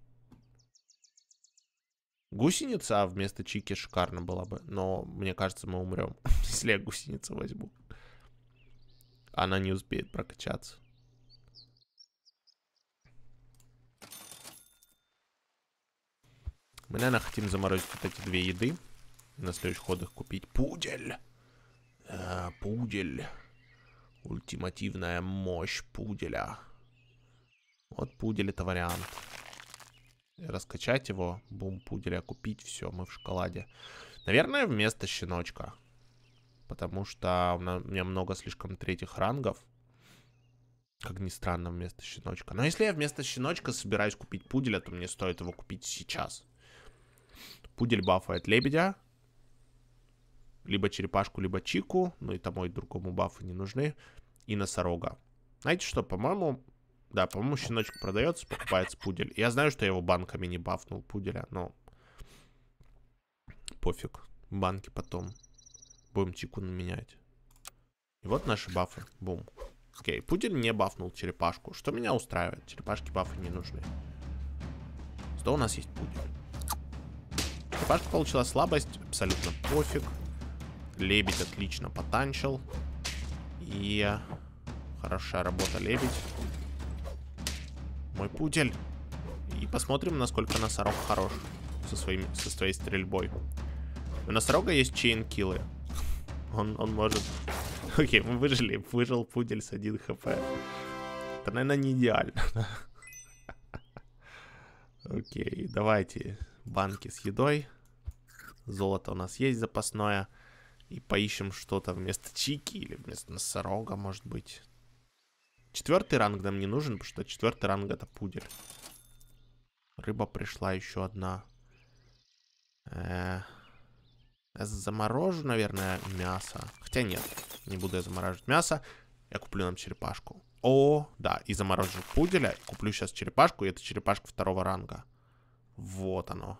гусеница, а вместо чики шикарно было бы. Но мне кажется, мы умрем, [LAUGHS] если я гусеницу возьму. Она не успеет прокачаться. Мы, наверное, хотим заморозить вот эти две еды. На следующих ходах купить. Пудель! А, пудель. Ультимативная мощь пуделя. Вот пудель это вариант раскачать его, бум пуделя купить, все, мы в шоколаде. Наверное, вместо щеночка. Потому что у меня много слишком третьих рангов. Как ни странно, вместо щеночка. Но если я вместо щеночка собираюсь купить пуделя, то мне стоит его купить сейчас. Пудель бафает лебедя. Либо черепашку, либо чику. Ну и тому и другому бафы не нужны. И носорога. Знаете что, по-моему, да, по-моему, щеночек продается, покупается пудель. Я знаю, что я его банками не бафнул, пуделя, но... Пофиг. Банки потом. Будем тикун менять. И вот наши бафы. Бум. Окей, пудель не бафнул черепашку, что меня устраивает. Черепашки бафы не нужны. Что у нас есть пудель? Черепашка получила слабость, абсолютно пофиг. Лебедь отлично потанчил. И хорошая работа лебедь мой пудель. И посмотрим, насколько носорог хорош со, своим, со своей стрельбой. У носорога есть чейнкиллы. Он, он может... [LAUGHS] Окей, мы выжили. Выжил пудель с 1 хп. Это, наверное, не идеально. [LAUGHS] Окей, давайте банки с едой. Золото у нас есть запасное. И поищем что-то вместо чики или вместо носорога, может быть. Четвертый ранг нам не нужен, потому что четвертый ранг это пудель. Рыба пришла еще одна. Э -э заморожу, наверное, мясо. Хотя нет, не буду я замораживать мясо. Я куплю нам черепашку. О, да, и заморожу пуделя. Куплю сейчас черепашку, и это черепашка второго ранга. Вот оно.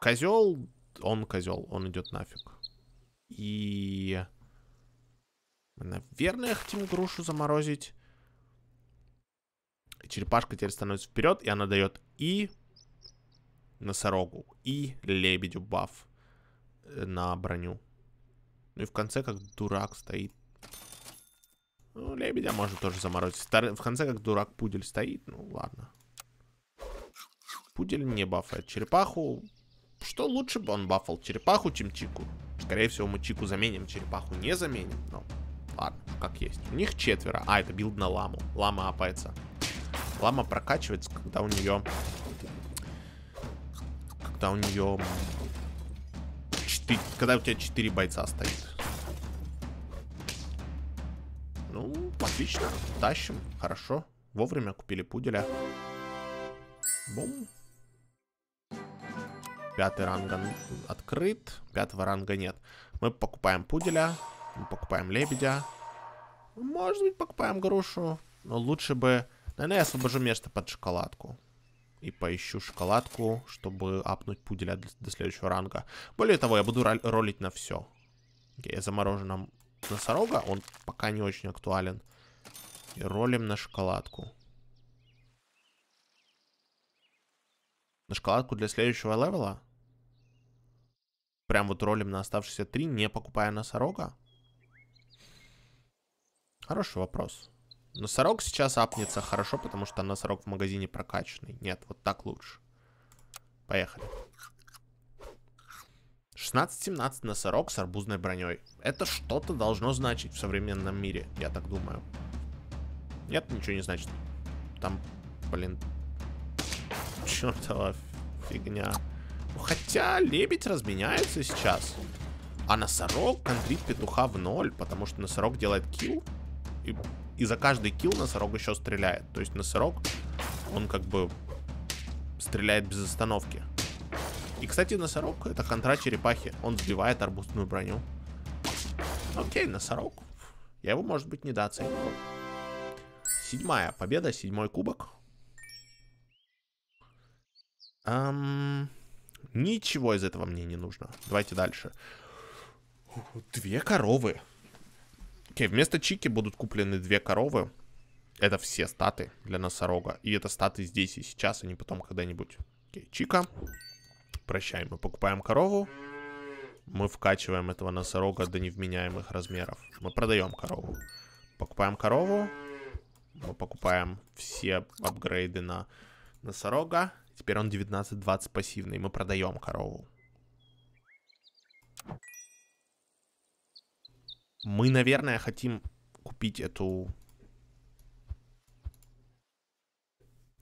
Козел, он козел, он идет нафиг. И мы, наверное, хотим грушу заморозить. Черепашка теперь становится вперед, и она дает и носорогу, и лебедю баф э, на броню. Ну и в конце как дурак стоит. Ну, лебедя можно тоже заморозить. Втор... В конце как дурак пудель стоит. Ну, ладно. Пудель не бафает черепаху. Что лучше бы он бафал? Черепаху, чем Чику? Скорее всего, мы Чику заменим, черепаху не заменим, но... Ладно, как есть. У них четверо. А, это билд на ламу. Лама апается. Лама прокачивается, когда у нее... Когда у нее... 4... Когда у тебя четыре бойца стоит. Ну, отлично. Тащим. Хорошо. Вовремя купили пуделя. Бум. Пятый ранг открыт. Пятого ранга нет. Мы покупаем пуделя. Мы покупаем лебедя. Может быть, покупаем грушу. Но лучше бы... Наверное, я освобожу место под шоколадку. И поищу шоколадку, чтобы апнуть пуделя до следующего ранга. Более того, я буду ролить на все. Окей, я заморожу нам носорога. Он пока не очень актуален. И ролим на шоколадку. На шоколадку для следующего левела? Прям вот ролим на оставшиеся три, не покупая носорога? Хороший вопрос. Носорог сейчас апнется хорошо, потому что носорог в магазине прокачанный. Нет, вот так лучше. Поехали. 16-17 носорог с арбузной броней. Это что-то должно значить в современном мире, я так думаю. Нет, ничего не значит. Там, блин, чертова фигня. Ну, хотя лебедь разменяется сейчас. А носорог контрит петуха в ноль, потому что носорог делает килл. И, и за каждый килл носорог еще стреляет. То есть носорог, он как бы стреляет без остановки. И, кстати, носорог — это контра черепахи. Он сбивает арбузную броню. Окей, носорог. Я его, может быть, недооценивал. Седьмая победа, седьмой кубок. Эм, ничего из этого мне не нужно. Давайте дальше. Две коровы. Окей, okay, вместо чики будут куплены две коровы. Это все статы для носорога. И это статы здесь и сейчас, а не потом когда-нибудь. Окей, okay, чика. Прощай, мы покупаем корову. Мы вкачиваем этого носорога до невменяемых размеров. Мы продаем корову. Покупаем корову. Мы покупаем все апгрейды на носорога. Теперь он 19-20 пассивный. Мы продаем корову. Мы, наверное, хотим купить эту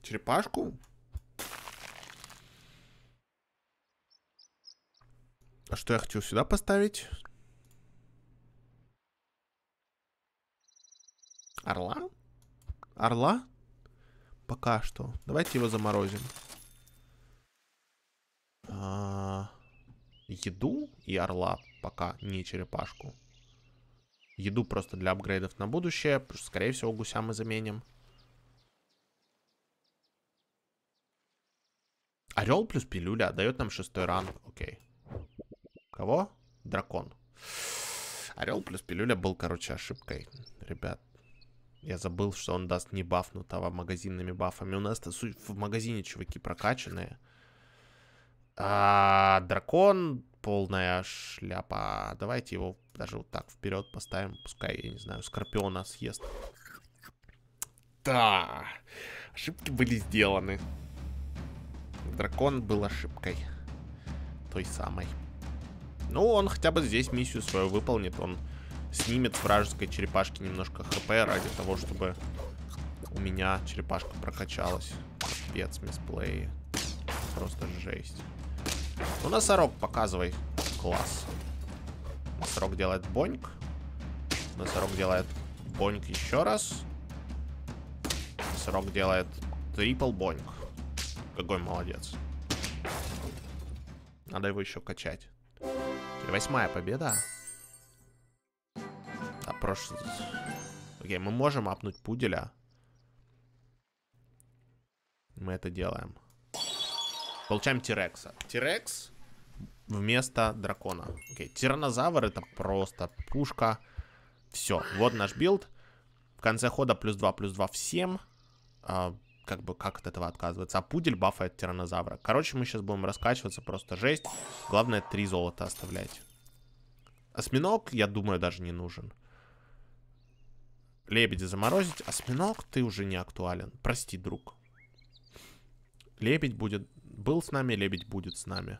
черепашку. А что я хочу сюда поставить? Орла? Орла? Пока что. Давайте его заморозим. А, еду и орла пока, не черепашку. Еду просто для апгрейдов на будущее. скорее всего, гуся мы заменим. Орел плюс пилюля дает нам шестой ранг. Окей. Кого? Дракон. Орел плюс пилюля был, короче, ошибкой, ребят. Я забыл, что он даст не бафнутого магазинными бафами. У нас-то в магазине чуваки прокачанные. А, дракон полная шляпа. Давайте его даже вот так вперед поставим. Пускай, я не знаю, Скорпиона съест. Да, ошибки были сделаны. Дракон был ошибкой. Той самой. Ну, он хотя бы здесь миссию свою выполнит. Он снимет вражеской черепашки немножко хп ради того, чтобы у меня черепашка прокачалась. Капец, мисплей. Просто жесть. Ну, носорог, показывай. Класс. Носорог делает боньк. Носорог делает боньк еще раз. Носорог делает трипл боньк. Какой молодец. Надо его еще качать. И восьмая победа. А прошлый... Окей, мы можем апнуть пуделя. Мы это делаем. Получаем Тирекса. Тирекс вместо дракона. Окей, тиранозавр это просто пушка. Все, вот наш билд. В конце хода плюс 2, плюс 2 всем. А, как бы, как от этого отказываться? А пудель бафает тиранозавра. Короче, мы сейчас будем раскачиваться, просто жесть. Главное, 3 золота оставлять. Осьминог, я думаю, даже не нужен. Лебедя заморозить. Осьминог, ты уже не актуален. Прости, друг. Лебедь будет был с нами, лебедь будет с нами.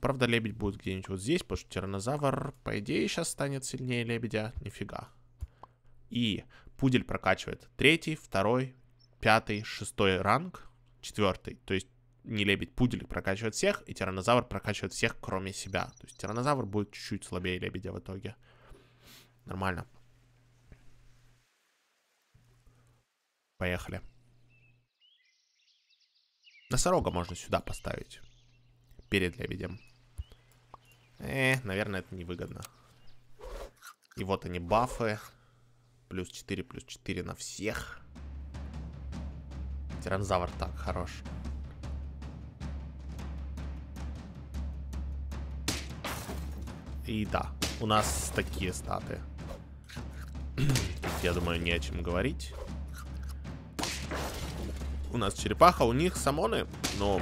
Правда, лебедь будет где-нибудь вот здесь, потому что тиранозавр, по идее, сейчас станет сильнее лебедя. Нифига. И пудель прокачивает третий, второй, пятый, шестой ранг, четвертый. То есть не лебедь, пудель прокачивает всех, и тиранозавр прокачивает всех, кроме себя. То есть тиранозавр будет чуть-чуть слабее лебедя в итоге. Нормально. Поехали. Носорога можно сюда поставить. Перед лебедем. Э, наверное, это невыгодно. И вот они бафы. Плюс 4, плюс 4 на всех. Тиранзавр так, хорош. И да, у нас такие статы. [CLEARS THROAT] Я думаю, не о чем говорить. У нас черепаха, у них самоны, но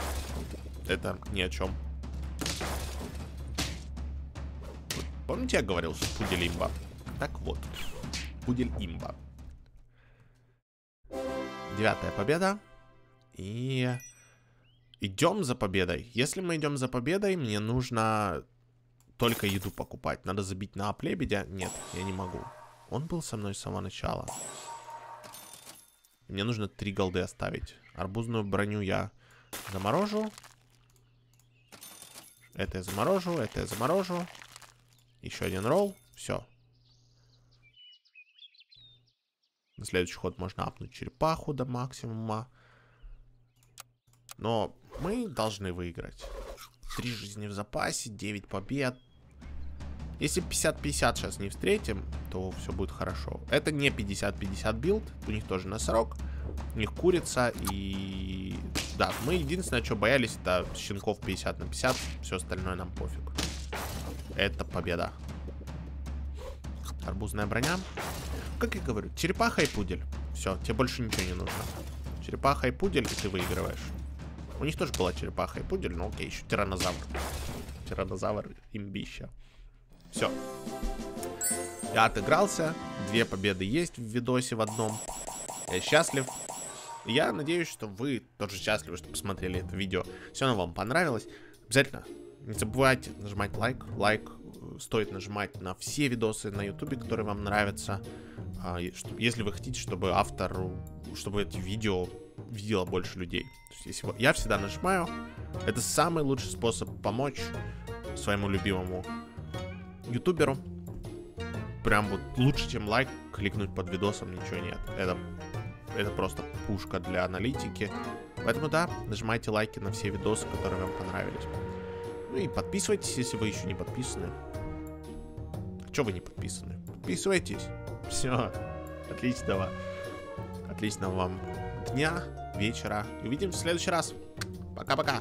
это ни о чем. Помните, я говорил, что пудель имба? Так вот, пудель имба. Девятая победа. И идем за победой. Если мы идем за победой, мне нужно только еду покупать. Надо забить на лебедя. Нет, я не могу. Он был со мной с самого начала. Мне нужно три голды оставить. Арбузную броню я заморожу. Это я заморожу, это я заморожу. Еще один ролл. Все. На следующий ход можно апнуть черепаху до максимума. Но мы должны выиграть. Три жизни в запасе, 9 побед. Если 50-50 сейчас не встретим, то все будет хорошо. Это не 50-50 билд, у них тоже на срок. У них курица и... Да, мы единственное, что боялись, это щенков 50 на 50. Все остальное нам пофиг. Это победа. Арбузная броня. Как я говорю, черепаха и пудель. Все, тебе больше ничего не нужно. Черепаха и пудель, и ты выигрываешь. У них тоже была черепаха и пудель, но окей, еще тиранозавр. Тиранозавр имбища. Все. Я отыгрался. Две победы есть в видосе в одном. Я э, счастлив. Я надеюсь, что вы тоже счастливы, что посмотрели это видео. Все оно вам понравилось. Обязательно не забывайте нажимать лайк. Лайк э, стоит нажимать на все видосы на ютубе, которые вам нравятся. А, если вы хотите, чтобы автор, чтобы это видео видело больше людей. я всегда нажимаю, это самый лучший способ помочь своему любимому ютуберу. Прям вот лучше, чем лайк, кликнуть под видосом, ничего нет. Это это просто пушка для аналитики. Поэтому да, нажимайте лайки на все видосы, которые вам понравились. Ну и подписывайтесь, если вы еще не подписаны. Че вы не подписаны? Подписывайтесь. Все. Отличного. Отличного вам дня, вечера. И увидимся в следующий раз. Пока-пока.